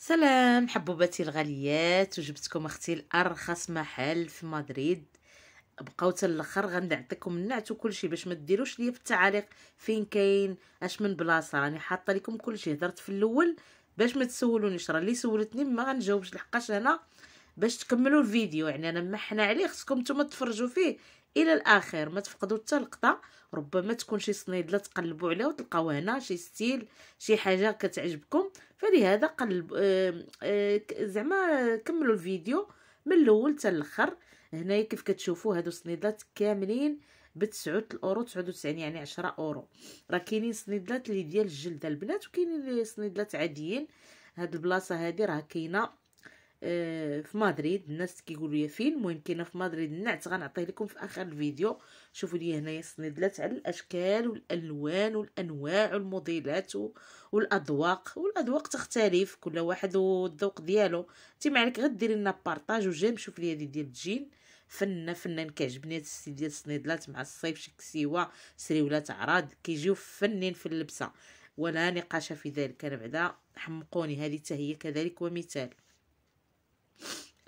سلام حبوباتي الغاليات وجبتكم اختي الارخص محل في مدريد بقاو حتى الاخر غنعطيكم النعت وكلشي باش ما ديروش ليا في التعاليق فين كاين اش من بلاصه راني حاطه لكم كلشي هضرت في الاول باش ما تسولونيش راه اللي سولتني ما غنجاوبش لحقاش انا باش تكملوا الفيديو يعني انا ما حنا عليه خصكم نتوما تفرجوا فيه الى الاخر ما تفقدوا حتى لقطه ربما تكون شي صنيدله تقلبوا عليها وتلقاو هنا شي ستيل شي حاجه كتعجبكم فلهذا قلب زعما كملوا الفيديو من الاول حتى الاخر هنايا كيف كتشوفوا هادو الصنيدلات كاملين ب 9 اورو 99 يعني 10 اورو راه كاينين صنيدلات اللي ديال الجلد البنات وكاينين صنيدلات عاديين هاد البلاصه هادي راه كاينه آه، في مدريد الناس كيقولوا لي فين المهم كاينه في مدريد النعت غنعطيه لكم في اخر الفيديو شوفوا لي هنايا السنيدلات على الاشكال والالوان والانواع والموديلات والاذواق والاذواق تختلف كل واحد والذوق ديالو انت ما عليك غير ديري لنا بارطاج وجيم شوف لي هذه ديال الجين فنه فنان كيعجبني هاد السيل ديال الصنيدلات مع الصيف شي كسيوه سريولات عراض كيجيو فنين في اللبسه ولا نقاش في ذلك انا بعدا حمقوني هذه حتى هي كذلك ومثال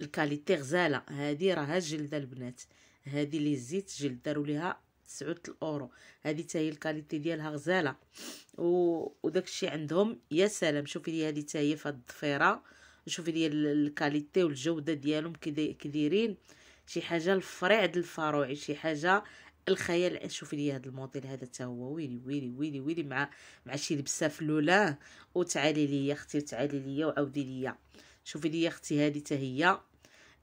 الكاليتي غزاله هذه راها جلده البنات هذه لي زيت جلد داروا ليها تسعود الاورو هذه حتى هي الكاليتي ديالها غزاله و... وداك الشيء عندهم يا سلام شوفي لي هذه حتى هي في الضفيره شوفي لي الكاليتي والجوده ديالهم كي دايرين شي حاجه الفريع ديال الفروعي شي حاجه الخيال شوفي لي هذا الموديل هذا حتى هو ويلي ويلي ويلي ويلي مع مع شي لبسه فلولاه وتعالي لي اختي وتعالي لي وعاودي لي شوفي لي اختي هذه حتى هي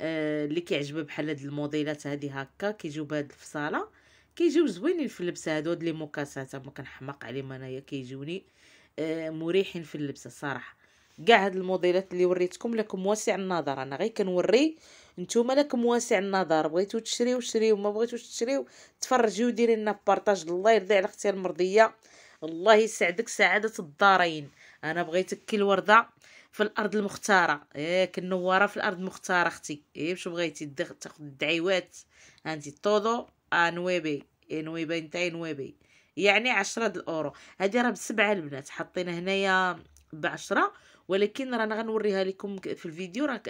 آه، اللي كيعجبو بحال هاد الموديلات هادي هكا كيجيو بهاد الفصاله كيجيو زوينين في اللبسه هادو هاد لي موكاسات ما كنحماق عليهم انايا كيجوني آه، مريحين في اللبسه صراحه كاع هاد الموديلات اللي وريتكم لكم واسع النظر انا غير كنوري نتوما لكم واسع النظر بغيتو تشريو شريو ما بغيتوش تشريو تفرجيو ديري لنا بارطاج الله يرضي على اختي المرضيه الله يسعدك سعاده الدارين انا بغيتك كي الورده في الارض المختاره ياك إيه، النواره في الارض المختاره اختي ايه شو بغيتي تاخذ الدعيوات عندي طودو انويبي انويبي نتا انويبي يعني عشرة د الاورو هذه راه بسبعه البنات حطينا هنايا بعشرة ولكن رانا غنوريها لكم في الفيديو راه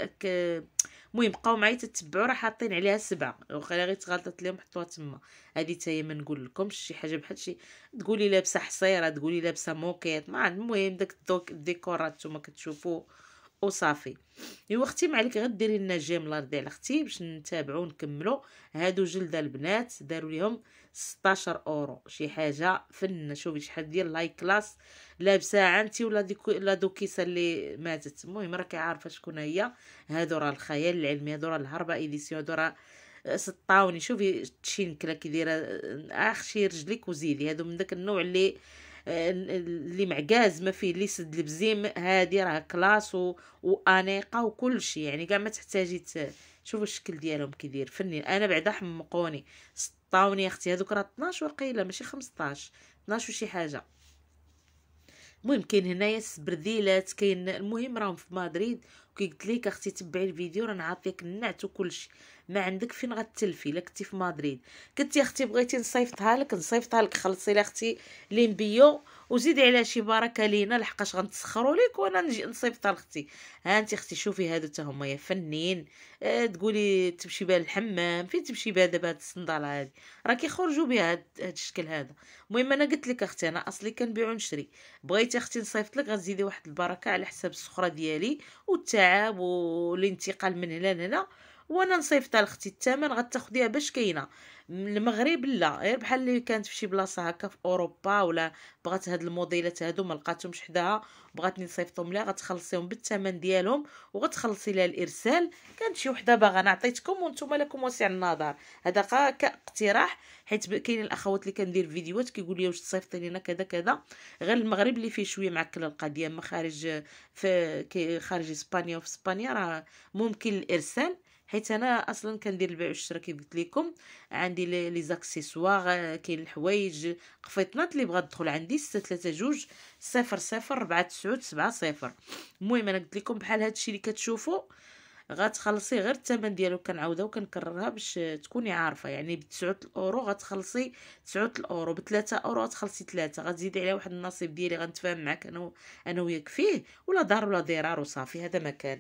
المهم بقاو معايا تتبعوا راه حاطين عليها سبعه واخا غير تغلطت لهم حطوها تما هذه حتى هي ما نقول لكم شي حاجه بحال شي تقولي لابسه حصيره تقولي لابسه موكيت ما المهم داك الديكورات نتوما كتشوفوه وصافي ايوا اختي ما عليك غير ديري لنا جيم الله يرضي على اختي باش نتابعو ونكملو هادو جلده البنات داروا ليهم 16 اورو شي حاجه فن شوفي شحال ديال لاي كلاس لابسه عانتي ولا ديكو لا دوكيسه اللي ماتت المهم راكي عارفه شكون هي هادو راه الخيال العلمي هادو راه الهربه ايديسيون هادو راه سطاوني شوفي كلا كي دايره آه، اخشي رجليك وزيدي هادو من داك النوع اللي اللي معكاز ما فيه اللي سد البزيم هادي راه كلاس و... وانيقه وكل شيء يعني كاع ما تحتاجي شوفوا الشكل ديالهم كي داير فني انا بعدا حمقوني سطاوني اختي هذوك راه 12 وقيله ماشي 15 12 وشي حاجه المهم كاين هنايا السبرديلات كاين المهم راهم في مدريد كي قلت لك اختي تبعي الفيديو راه نعطيك النعت وكلشي ما عندك فين غتلفي الا كنتي في مدريد قلت يا اختي بغيتي نصيفطها لك نصيفطها لك خلصي لي اختي لينبيو وزيدي عليها شي بركه لينا لحقاش غنتسخروا ليك وانا نجي نصيفطها لختي ها انت اختي شوفي هادو حتى هما يا فنين اه تقولي تمشي بها الحمام فين تمشي بها دابا هاد الصنداله هادي راه كيخرجوا بها هاد الشكل هذا المهم انا قلت لك اختي انا اصلي كنبيع ونشري بغيتي اختي نصيفط لك غتزيدي واحد البركه على حساب السخره ديالي والتعب والانتقال من هنا لهنا وانا نصيفطها لختي الثمن غتاخديها باش كاينه المغرب لا غير بحال اللي كانت في شي بلاصه هكا في اوروبا ولا بغات هاد الموديلات هادو ما لقاتهمش حداها بغاتني نصيفطهم ليها غتخلصيهم بالثمن ديالهم وغتخلصي لها الارسال كانت شي وحده باغا نعطيتكم وانتم لكم واسع النظر هذا كاقتراح حيت كاين الاخوات اللي كندير فيديوهات كيقول لي واش تصيفطي لينا كذا كذا غير المغرب اللي فيه شويه معكله القضيه ما خارج في خارج اسبانيا وفي اسبانيا راه ممكن الارسال حيت انا اصلا كندير البيع والشراء كيف قلت لكم عندي لي زاكسيسوار آه، كاين الحوايج قفيطنات اللي بغات تدخل عندي 632 صفر صفر 4 المهم انا قلت لكم بحال هادشي اللي كتشوفوا غتخلصي غير الثمن ديالو كنعاودها وكنكررها باش تكوني عارفه يعني ب 9 الاورو غتخلصي 9 الاورو ب 3 اورو غتخلصي 3 غتزيدي عليها واحد النصيب ديالي غنتفاهم معاك انا انا وياك فيه ولا دار ولا ديرار وصافي هذا ما كان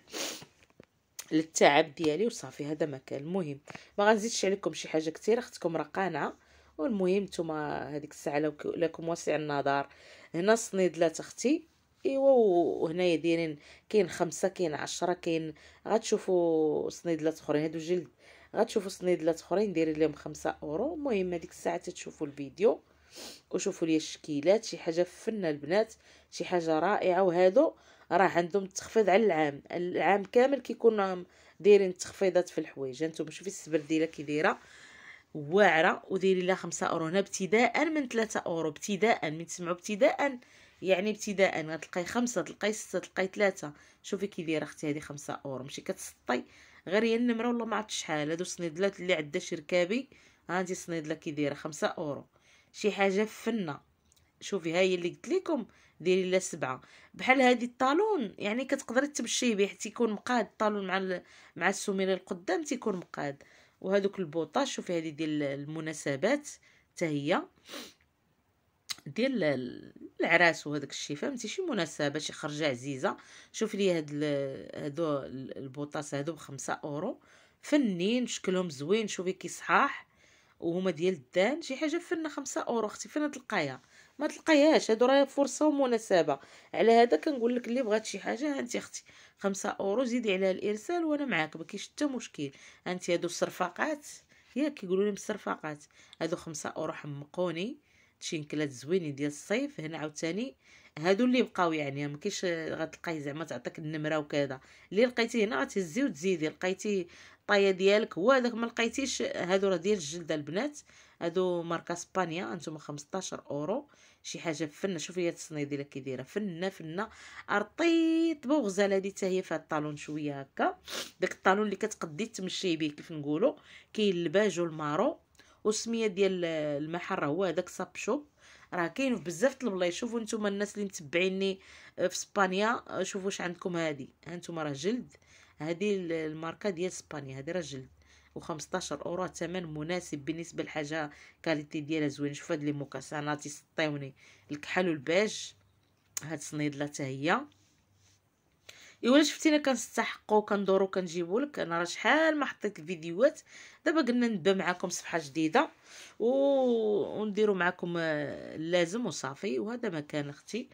للتعب ديالي وصافي هذا ما كان المهم ما غنزيدش عليكم شي حاجه كثيره اختكم راه قانعه والمهم نتوما هذيك الساعه لكم واسع النظر هنا صنيدلات لا تختي ايوا وهنايا دايرين كاين خمسة كاين عشرة كاين غتشوفوا صنيدلات اخرين هادو جلد غتشوفوا صنيدلات اخرين دايرين لهم خمسة اورو المهم هذيك الساعه تتشوفوا الفيديو وشوفوا لي الشكيلات شي حاجه فنه البنات شي حاجه رائعه وهادو راه عندهم التخفيض على العام العام كامل كيكون دايرين التخفيضات في الحوايج يعني انتم شوفي السبرديله كي دايره واعره وديري لها خمسة اورو هنا ابتداء من 3 اورو ابتداء من تسمعوا ابتداء يعني ابتداء غتلقاي خمسة تلقاي ستة تلقاي 3 شوفي كي دايره اختي هذه خمسة اورو ماشي كتسطي غير هي النمره والله ما عرفت شحال هادو الصنيدلات اللي عندها شركابي هانتي الصنيدله كي دايره خمسة اورو شي حاجه فنه شوفي هاي اللي قلت لكم ديري لا سبعه بحال هذه الطالون يعني كتقدري تمشيه به حيت يكون مقاد الطالون مع ال... مع السوميري القدام تيكون مقاد وهذوك البوطا شوفي هذه ديال المناسبات حتى هي ديال العراس وهداك الشيء فهمتي شي مناسبه شي خرجه عزيزه شوفي لي هاد هادو البوطاس هادو بخمسة اورو فنين شكلهم زوين شوفي كي صحاح وهما ديال الدان شي حاجه فنه خمسة اورو اختي فين تلقايها ما تلقايهاش هادو راه فرصه ومناسبه على هذا كنقول لك اللي بغات شي حاجه انت اختي خمسة اورو زيدي عليها الارسال وانا معاك ما كاينش حتى مشكل انت هادو الصرفاقات ياك كيقولوا لي الصرفاقات هادو خمسة اورو حمقوني شي نكلات زوينين ديال الصيف هنا عاوتاني هادو اللي بقاو يعني ما كاينش غتلقاي زعما تعطيك النمره وكذا اللي لقيتيه هنا غتهزي وتزيدي لقيتيه الطايه ديالك هو هذاك ما لقيتيش هادو راه ديال الجلده البنات هادو ماركه اسبانيا انتم 15 اورو شي حاجه فنه شوفي هاد التصنيع ديالها كي دايره فنه فنه رطيط وغزاله هادي حتى هي فهاد الطالون شويه هكا داك الطالون اللي كتقدي تمشي به كيف نقولوا كاين الباج والمارو والسميه ديال المحل راه هو هذاك ساب شوب راه كاين في بزاف د البلايص شوفوا نتوما الناس اللي متبعيني آه، في اسبانيا آه، شوفوا واش عندكم ها هانتوما راه جلد هادي الماركه ديال اسبانيا هادي راه جلد و15 اورو ثمن مناسب بالنسبه لحاجه كاليتي ديالها زوين شوف هاد لي موكاسانات يسطيوني الكحل والباج هاد الصنيدله حتى هي ايوا شفتينا كنستحقو كندورو كنجيبو لك انا راه شحال ما حطيت الفيديوهات دابا قلنا نبدا معاكم صفحه جديده و... ونديرو معاكم اللازم آه، وصافي وهذا مكان اختي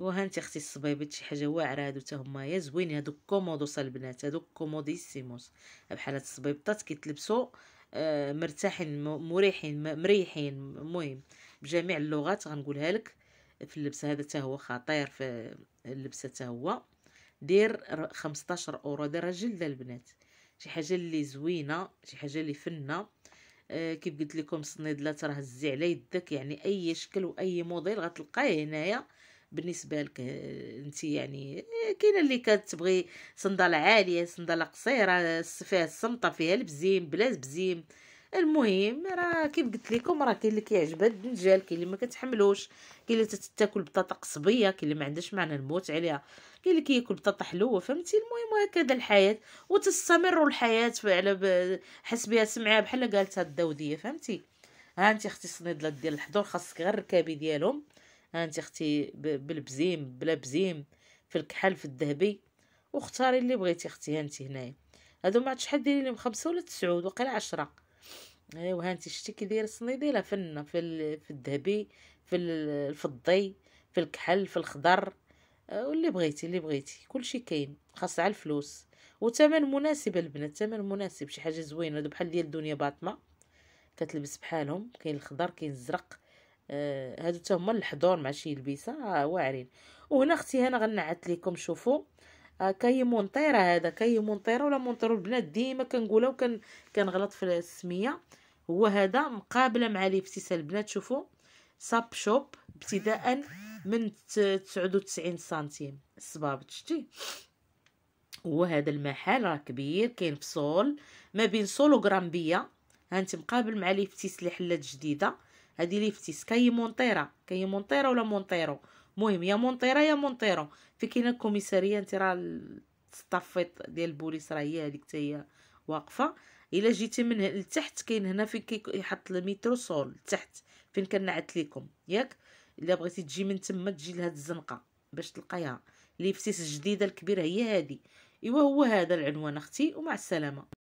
ايوا هانتي اختي الصبيبات شي حاجه واعره هادو حتى يا زوينين هادوك كومودوس البنات هادوك كوموديسيموس بحال هاد الصبيبطات كيتلبسوا آه، مرتاحين مريحين مريحين المهم بجميع اللغات غنقولها لك في اللبس هذا حتى هو خطير في اللبسه حتى هو دير 15 اورو دير جلد البنات شي حاجه اللي زوينه شي حاجه اللي فنه آه، كيف قلت لكم صنيدلات راه هزي على يدك يعني اي شكل واي موديل غتلقاه هنايا بالنسبه لك آه، انت يعني آه، كاينه اللي كتبغي صنداله عاليه صنداله قصيره فيها الصمطه فيها البزيم بلا بزيم المهم راه كيف قلت لكم راه كاين اللي كيعجبها الدنجال كاين اللي ما كتحملوش كاين اللي تتاكل بطاطا قصبيه كاين اللي ما عندهاش معنى الموت عليها كاين اللي كياكل بطاطا حلوه فهمتي المهم هكذا الحياه وتستمر الحياه على حسبها سمعها بحال قالتها الدوديه فهمتي ها انت اختي صنيد ديال الحضور خاصك غير الركابي ديالهم انت اختي بالبزيم بلا بزيم في الكحل في الذهبي واختاري اللي بغيتي اختي هانتي هنايا هادو ما عادش شحال دايرين لهم خمسه ولا تسعود وقيلا عشرة ايوا هانتي شتي كي دايره صنيديله فنه في في الذهبي في الفضي في الكحل في الخضر آه، واللي بغيتي اللي بغيتي كلشي كاين خاص على الفلوس وثمن مناسب البنات ثمن مناسب شي حاجه زوينه بحال ديال الدنيا باطمه كتلبس بحالهم كاين الخضر كاين الزرق آه هادو حتى هما الحضور مع شي لبيسه آه، واعرين وهنا اختي هنا غنعت لكم شوفوا آه كاي مونطيره هذا كاي مونطيره ولا مونطيرو البنات ديما كنقولها وكن كنغلط في السميه هو هذا مقابله مع لبسيسه البنات شوفوا ساب شوب ابتداء من 99 سنتيم الصبابط شتي هو هذا المحل راه كبير كاين في سول ما بين سول وغرامبيه هانت مقابل مع ليفتيس اللي حلات جديده هادي ليفتيس كاي مونطيرا كاي مونطيرا ولا مونطيرو مهم يا مونطيرا يا مونطيرو في كاينه الكوميساريه انت راه الصطفيط ديال البوليس راه هي هذيك حتى هي واقفه الا جيتي من لتحت كاين هنا فين كيحط الميترو سول تحت فين كنعت لكم ياك الا بغيتي تجي من تما تجي لهاد الزنقه باش تلقايها ليفتيس الجديده الكبيره هي هذه ايوا هو هذا العنوان اختي ومع السلامه